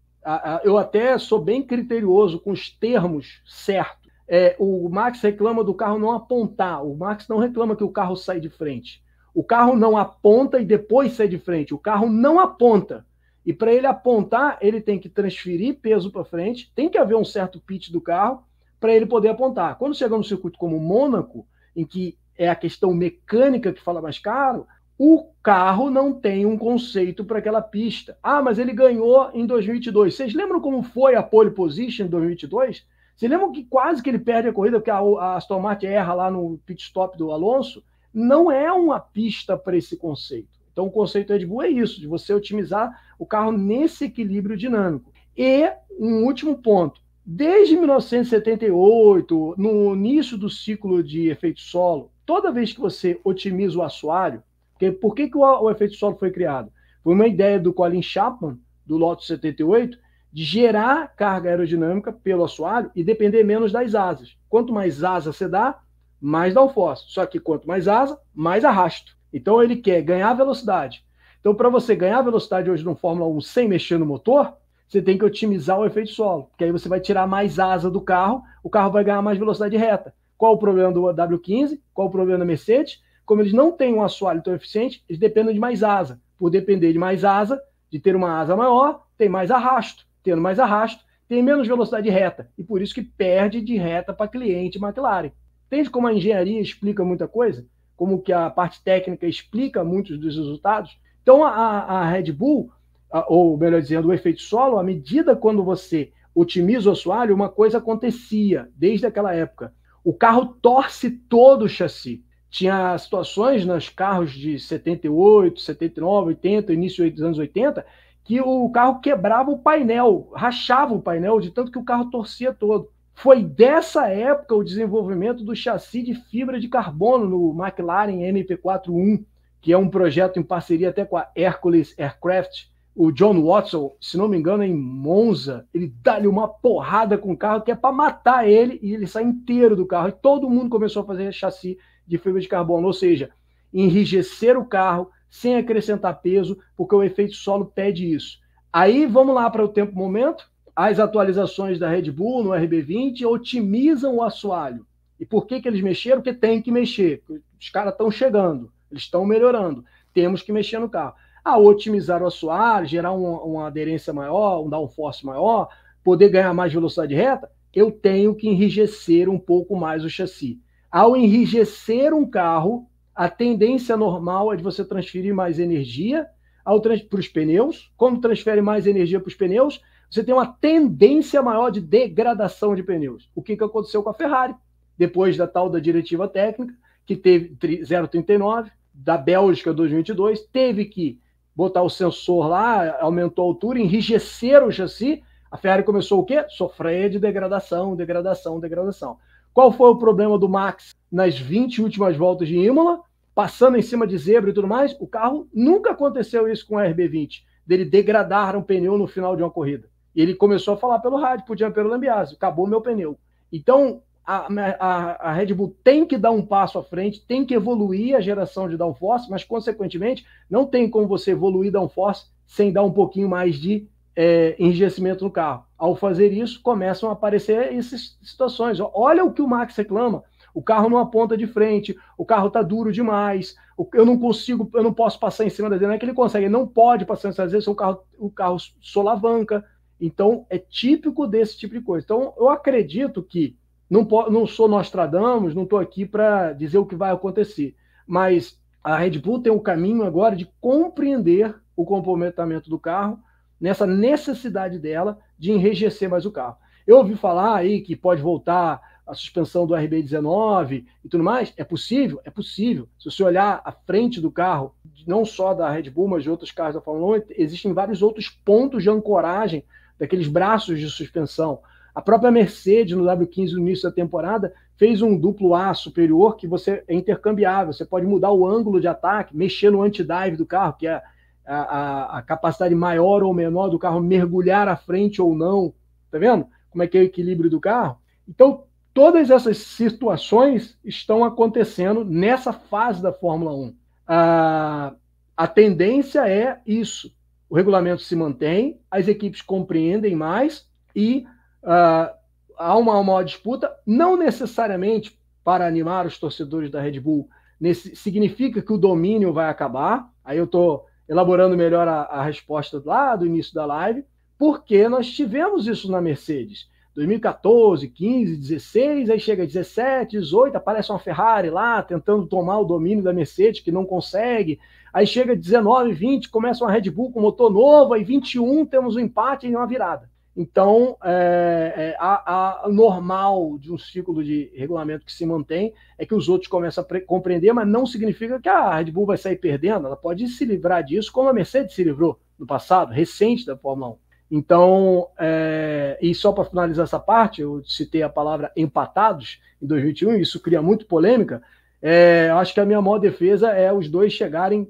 Eu até sou bem criterioso com os termos certos. É, o Max reclama do carro não apontar. O Max não reclama que o carro sai de frente. O carro não aponta e depois sai de frente. O carro não aponta. E para ele apontar, ele tem que transferir peso para frente, tem que haver um certo pitch do carro para ele poder apontar. Quando chega num circuito como Mônaco, em que é a questão mecânica que fala mais caro, o carro não tem um conceito para aquela pista. Ah, mas ele ganhou em 2022. Vocês lembram como foi a pole position em 2022? Vocês lembram que quase que ele perde a corrida porque a Aston Martin erra lá no pit stop do Alonso? Não é uma pista para esse conceito. Então, o conceito Red Bull é isso, de você otimizar o carro nesse equilíbrio dinâmico. E um último ponto. Desde 1978, no início do ciclo de efeito solo, toda vez que você otimiza o assoalho, porque por que, que o, o efeito solo foi criado? Foi uma ideia do Colin Chapman, do Lotus 78, de gerar carga aerodinâmica pelo assoalho e depender menos das asas. Quanto mais asa você dá, mais downforce. Só que quanto mais asa, mais arrasto. Então ele quer ganhar velocidade. Então, para você ganhar velocidade hoje no Fórmula 1 sem mexer no motor, você tem que otimizar o efeito solo, porque aí você vai tirar mais asa do carro, o carro vai ganhar mais velocidade reta. Qual o problema do W15? Qual o problema da Mercedes? Como eles não têm um assoalho tão eficiente, eles dependem de mais asa. Por depender de mais asa, de ter uma asa maior, tem mais arrasto. Tendo mais arrasto, tem menos velocidade reta. E por isso que perde de reta para cliente McLaren. Entende como a engenharia explica muita coisa? como que a parte técnica explica muitos dos resultados. Então, a, a Red Bull, a, ou melhor dizendo, o efeito solo, à medida quando você otimiza o assoalho, uma coisa acontecia desde aquela época. O carro torce todo o chassi. Tinha situações nos carros de 78, 79, 80, início dos anos 80, que o carro quebrava o painel, rachava o painel, de tanto que o carro torcia todo. Foi dessa época o desenvolvimento do chassi de fibra de carbono no McLaren MP41, que é um projeto em parceria até com a Hercules Aircraft. O John Watson, se não me engano, é em Monza, ele dá-lhe uma porrada com o carro que é para matar ele e ele sai inteiro do carro. E todo mundo começou a fazer chassi de fibra de carbono, ou seja, enrijecer o carro sem acrescentar peso, porque o efeito solo pede isso. Aí vamos lá para o tempo momento as atualizações da Red Bull no RB20 otimizam o assoalho. E por que, que eles mexeram? Porque tem que mexer. Os caras estão chegando, eles estão melhorando. Temos que mexer no carro. A otimizar o assoalho, gerar um, uma aderência maior, um downforce maior, poder ganhar mais velocidade reta, eu tenho que enrijecer um pouco mais o chassi. Ao enrijecer um carro, a tendência normal é de você transferir mais energia para os pneus. Como transfere mais energia para os pneus? você tem uma tendência maior de degradação de pneus. O que, que aconteceu com a Ferrari? Depois da tal da diretiva técnica, que teve 0,39, da Bélgica 2022, teve que botar o sensor lá, aumentou a altura, enrijecer o chassi, a Ferrari começou o quê? Sofrer de degradação, degradação, degradação. Qual foi o problema do Max nas 20 últimas voltas de Imola? Passando em cima de zebra e tudo mais, o carro nunca aconteceu isso com o RB20, dele degradar um pneu no final de uma corrida. Ele começou a falar pelo rádio pro pelo Lambiase, acabou meu pneu. Então, a, a, a, Red Bull tem que dar um passo à frente, tem que evoluir a geração de downforce, mas, consequentemente, não tem como você evoluir downforce sem dar um pouquinho mais de é, enrijecimento no carro. Ao fazer isso, começam a aparecer essas situações. Olha o que o Max reclama. O carro não aponta de frente, o carro tá duro demais, eu não consigo, eu não posso passar em cima da dele, não é que ele consegue, ele não pode passar em cima da dele, o carro, o carro solavanca, então, é típico desse tipo de coisa. Então, eu acredito que, não, não sou Nostradamus, não estou aqui para dizer o que vai acontecer, mas a Red Bull tem um caminho agora de compreender o comportamento do carro, nessa necessidade dela de enrijecer mais o carro. Eu ouvi falar aí que pode voltar a suspensão do RB19 e tudo mais. É possível? É possível. Se você olhar a frente do carro, não só da Red Bull, mas de outros carros da Fórmula 1, existem vários outros pontos de ancoragem daqueles braços de suspensão. A própria Mercedes, no W15, no início da temporada, fez um duplo A superior que você é intercambiável. Você pode mudar o ângulo de ataque, mexer no anti-dive do carro, que é a, a, a, capacidade maior ou menor do carro mergulhar à frente ou não. Tá vendo? Como é que é o equilíbrio do carro? Então, todas essas situações estão acontecendo nessa fase da Fórmula 1. A ah, a tendência é isso o regulamento se mantém, as equipes compreendem mais e uh, há uma maior disputa, não necessariamente para animar os torcedores da Red Bull, nesse, significa que o domínio vai acabar. Aí eu estou elaborando melhor a, a resposta lá do início da live, porque nós tivemos isso na Mercedes. 2014, 15, 16, aí chega 17, 18, aparece uma Ferrari lá tentando tomar o domínio da Mercedes, que não consegue. Aí chega 19, 20, começa uma Red Bull com motor novo, aí 21 temos um empate e uma virada. Então, é, é, a, a, normal de um ciclo de regulamento que se mantém é que os outros começam a compreender, mas não significa que a Red Bull vai sair perdendo. Ela pode se livrar disso, como a Mercedes se livrou no passado, recente da Fórmula 1. Então, é, e só para finalizar essa parte, eu citei a palavra empatados em 2021, isso cria muito polêmica. É, acho que a minha maior defesa é os dois chegarem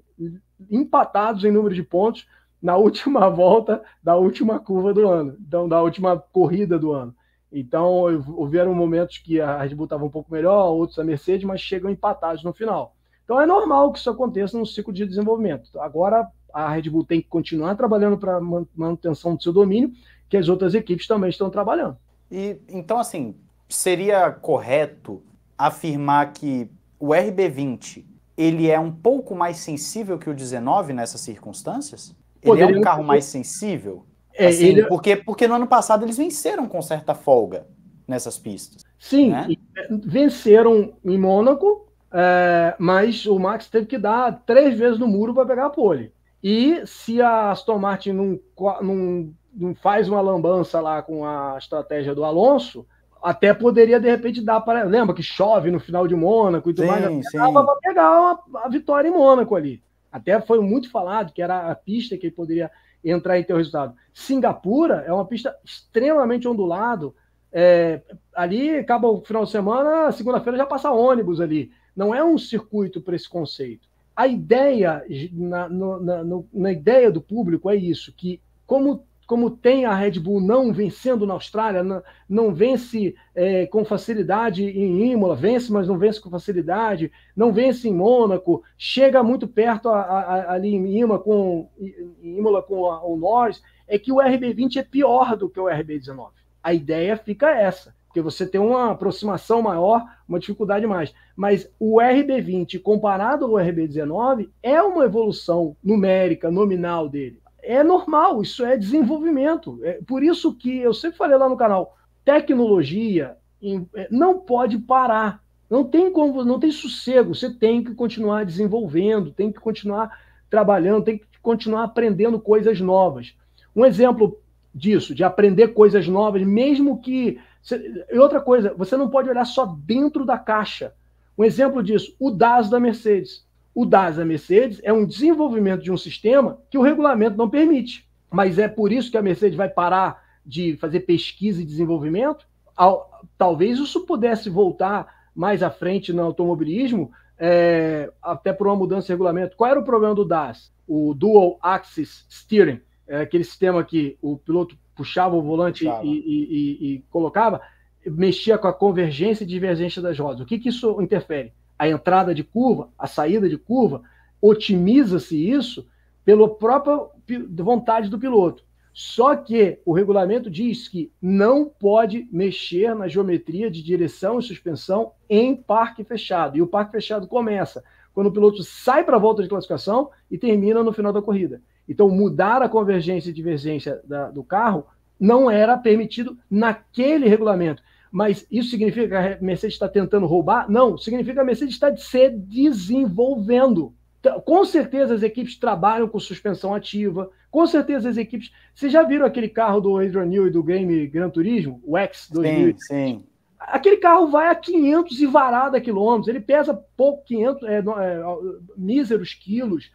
empatados em número de pontos na última volta da última curva do ano, então da última corrida do ano. Então, houveram momentos que a Red Bull estava um pouco melhor, outros a Mercedes, mas chegam empatados no final. Então, é normal que isso aconteça num ciclo de desenvolvimento. Agora, a Red Bull tem que continuar trabalhando para manutenção do seu domínio, que as outras equipes também estão trabalhando. E então assim, seria correto afirmar que o RB20 ele é um pouco mais sensível que o 19 nessas circunstâncias? Ele é um carro mais sensível? É, assim, ele... É- porque, porque no ano passado eles venceram com certa folga nessas pistas. Sim, né? É, venceram em Mônaco, é, mas o Max teve que dar três vezes no muro para pegar a pole. E se a Aston Martin não, não, não faz uma lambança lá com a estratégia do Alonso, até poderia de repente dar para. Lembra que chove no final de Mônaco e tudo sim, mais? Dava para pegar uma, a vitória em Mônaco ali. Até foi muito falado que era a pista que ele poderia entrar e ter o resultado. Singapura é uma pista extremamente ondulada. É, ali acaba o final de semana, segunda-feira já passa ônibus ali. Não é um circuito para esse conceito a ideia, na, na, na ideia do público é isso, que como como tem a Red Bull não vencendo na Austrália, não, não vence é, com facilidade em Imola, vence, mas não vence com facilidade, não vence em Mônaco, chega muito perto a, a, ali em Imola com, em Imola com a, o Norris, é que o RB20 é pior do que o RB19. A ideia fica essa porque você tem uma aproximação maior, uma dificuldade mais. Mas o RB20 comparado ao RB19 é uma evolução numérica, nominal dele. É normal, isso é desenvolvimento. É por isso que eu sempre falei lá no canal, tecnologia é, não pode parar. Não tem como, não tem sossego. Você tem que continuar desenvolvendo, tem que continuar trabalhando, tem que continuar aprendendo coisas novas. Um exemplo disso, de aprender coisas novas, mesmo que e outra coisa, você não pode olhar só dentro da caixa. Um exemplo disso, o DAS da Mercedes. O DAS da Mercedes é um desenvolvimento de um sistema que o regulamento não permite. Mas é por isso que a Mercedes vai parar de fazer pesquisa e desenvolvimento? Ao, talvez isso pudesse voltar mais à frente no automobilismo, é, até por uma mudança de regulamento. Qual era o problema do DAS? O Dual Axis Steering é, aquele sistema que o piloto puxava o volante puxava. E, e, e, colocava, mexia com a convergência e divergência das rodas. O que, que isso interfere? A entrada de curva, a saída de curva, otimiza-se isso pela própria vontade do piloto. Só que o regulamento diz que não pode mexer na geometria de direção e suspensão em parque fechado. E o parque fechado começa quando o piloto sai para a volta de classificação e termina no final da corrida. Então, mudar a convergência e divergência da, do carro não era permitido naquele regulamento. Mas isso significa que a Mercedes está tentando roubar? Não, significa que a Mercedes está se desenvolvendo. Então, com certeza as equipes trabalham com suspensão ativa, com certeza as equipes. Vocês já viram aquele carro do Adrian New e do game Gran Turismo, o X 2000? Sim, sim. Aquele carro vai a 500 e varada quilômetros, ele pesa pouco, 500, é, é, míseros quilos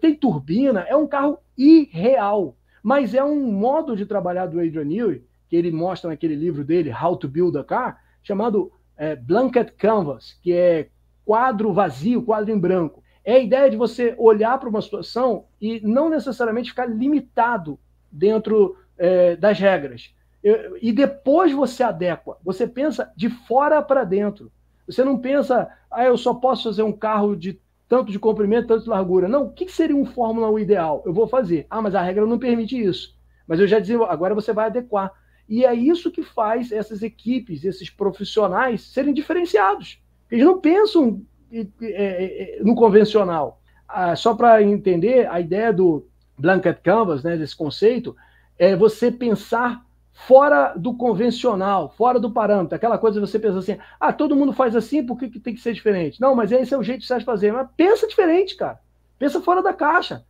tem turbina, é um carro irreal. Mas é um modo de trabalhar do Adrian Newey, que ele mostra naquele livro dele, How to Build a Car, chamado é, Blanket Canvas, que é quadro vazio, quadro em branco. É a ideia de você olhar para uma situação e não necessariamente ficar limitado dentro é, das regras. e depois você adequa, você pensa de fora para dentro. Você não pensa, ah, eu só posso fazer um carro de tanto de comprimento, tanto de largura. Não, o que seria um Fórmula 1 ideal? Eu vou fazer. Ah, mas a regra não permite isso. Mas eu já dizia, agora você vai adequar. E é isso que faz essas equipes, esses profissionais serem diferenciados. Eles não pensam é, é, é, no convencional. Ah, só para entender, a ideia do blanket canvas, né, desse conceito, é você pensar fora do convencional, fora do parâmetro. Aquela coisa você pensa assim: ah, todo mundo faz assim, por que, que tem que ser diferente? Não, mas esse é o jeito que você faz fazer. Mas pensa diferente, cara. Pensa fora da caixa.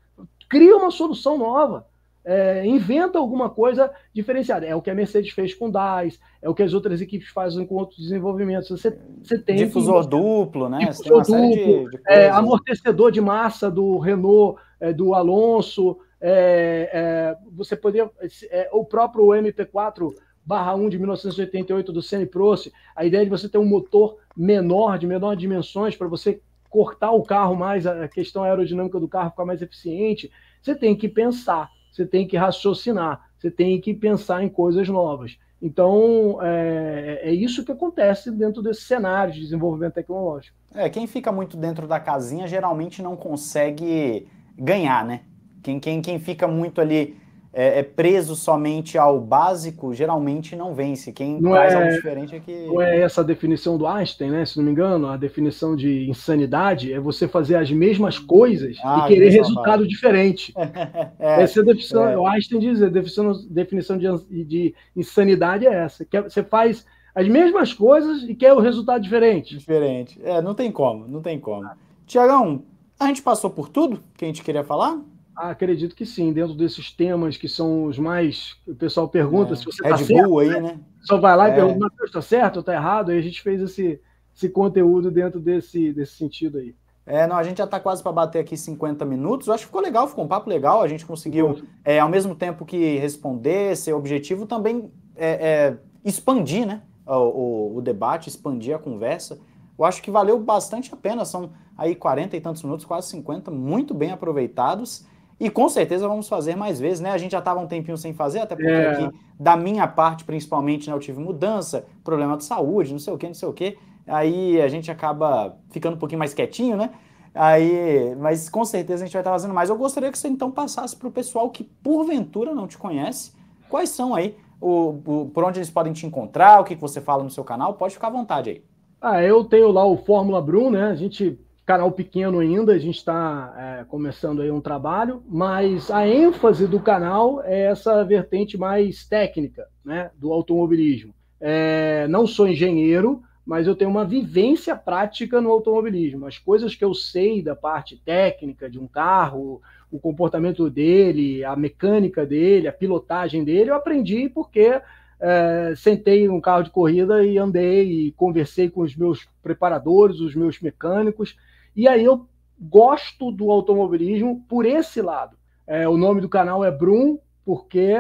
Cria uma solução nova. É, inventa alguma coisa diferenciada. É o que a Mercedes fez com o DAS, é o que as outras equipes fazem com outros desenvolvimentos. Você, você tem. Difusor que... duplo, né? Difusor duplo, de, de é, amortecedor de massa do Renault, é, do Alonso. É, é, você poderia. É, o próprio MP4 barra 1 de 1988 do Seniproce, a ideia é de você ter um motor menor, de menor dimensões, para você cortar o carro mais, a questão aerodinâmica do carro ficar mais eficiente, você tem que pensar, você tem que raciocinar, você tem que pensar em coisas novas. Então, é, é, é isso que acontece dentro desse cenário de desenvolvimento tecnológico. É, quem fica muito dentro da casinha geralmente não consegue ganhar, né? Quem, quem, quem fica muito ali é, é, preso somente ao básico, geralmente não vence. Quem não é, algo diferente é que. Não é essa a definição do Einstein, né? Se não me engano, a definição de insanidade é você fazer as mesmas hum. coisas ah, e querer resultado parte. diferente. é, essa é a definição. É. O Einstein diz, a definição, definição de, de insanidade é essa. Que é, você faz as mesmas coisas e quer o um resultado diferente. Diferente. É, não tem como, não tem como. Ah. Tiagão, a gente passou por tudo que a gente queria falar? Ah, acredito que sim, dentro desses temas que são os mais. O pessoal pergunta é. se você está certo. Aí, né? né? Só vai lá é. e pergunta, se está certo ou está errado? Aí a gente fez esse, esse conteúdo dentro desse, desse sentido aí. É, não, a gente já está quase para bater aqui 50 minutos. Eu acho que ficou legal, ficou um papo legal. A gente conseguiu, é, ao mesmo tempo que responder, ser objetivo, também é, é, expandir né, o, o, o, debate, expandir a conversa. Eu acho que valeu bastante a pena. São aí 40 e tantos minutos, quase 50, muito bem aproveitados. E com certeza vamos fazer mais vezes, né? A gente já estava um tempinho sem fazer, até porque é. aqui, da minha parte, principalmente, né, eu tive mudança, problema de saúde, não sei o quê não sei o quê Aí a gente acaba ficando um pouquinho mais quietinho, né? Aí, mas com certeza a gente vai estar fazendo mais. Eu gostaria que você então passasse para o pessoal que porventura não te conhece, quais são aí, o, o, por onde eles podem te encontrar, o que, que você fala no seu canal, pode ficar à vontade aí. Ah, eu tenho lá o Fórmula Brum, né? A gente canal pequeno ainda, a gente está é, começando aí um trabalho, mas a ênfase do canal é essa vertente mais técnica, né, do automobilismo. É, não sou engenheiro, mas eu tenho uma vivência prática no automobilismo. As coisas que eu sei da parte técnica de um carro, o comportamento dele, a mecânica dele, a pilotagem dele, eu aprendi porque é, sentei num carro de corrida e andei e conversei com os meus preparadores, os meus mecânicos. E aí eu gosto do automobilismo por esse lado. É, o nome do canal é Brum, porque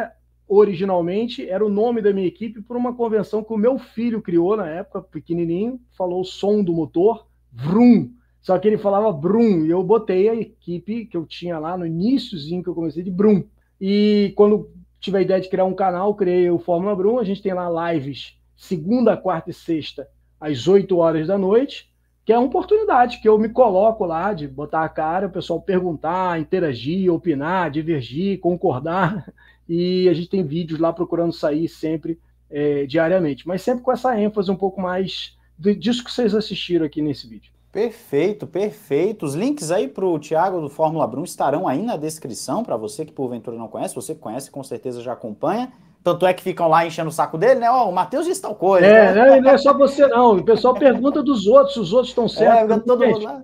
originalmente era o nome da minha equipe por uma convenção que o meu filho criou na época, pequenininho, falou o som do motor, Brum. Só que ele falava Brum, e eu botei a equipe que eu tinha lá no iníciozinho que eu comecei de Brum. E quando tive a ideia de criar um canal, criei o Fórmula Brum, a gente tem lá lives segunda, quarta e sexta, às 8 horas da noite, que é uma oportunidade que eu me coloco lá de botar a cara, o pessoal perguntar, interagir, opinar, divergir, concordar. E a gente tem vídeos lá procurando sair sempre, é, diariamente, mas sempre com essa ênfase um pouco mais disso que vocês assistiram aqui nesse vídeo. Perfeito, perfeito. Os links aí para o Thiago do Fórmula Brum estarão aí na descrição para você que porventura não conhece, você que conhece com certeza já acompanha. Tanto é que ficam lá enchendo o saco dele, né? Ó, oh, o Matheus disse tal coisa. É, né? não é só você, não. O pessoal pergunta dos outros, os outros estão certos. É, todo mundo lá.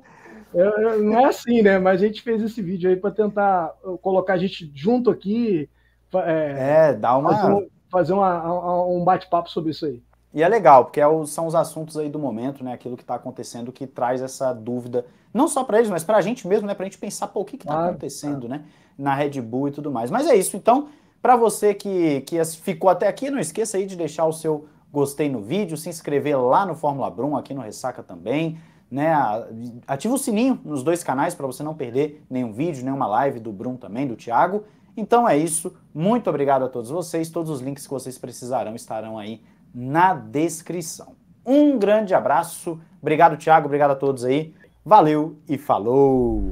É, não é assim, né? Mas a gente fez esse vídeo aí para tentar colocar a gente junto aqui. É, é dar uma. Fazer, um, fazer uma, um bate-papo sobre isso aí. E é legal, porque é são os assuntos aí do momento, né? Aquilo que está acontecendo que traz essa dúvida, não só para eles, mas para a gente mesmo, né? Para a gente pensar, pô, o que está acontecendo, né? Na Red Bull e tudo mais. Mas é isso, então. Para você que, que ficou até aqui, não esqueça aí de deixar o seu gostei no vídeo, se inscrever lá no Fórmula Brum, aqui no Ressaca também. Né, ativa o sininho nos dois canais para você não perder nenhum vídeo, nenhuma live do Brum também, do Thiago. Então é isso. Muito obrigado a todos vocês. Todos os links que vocês precisarão estarão aí na descrição. Um grande abraço. Obrigado, Thiago. Obrigado a todos aí. Valeu e falou!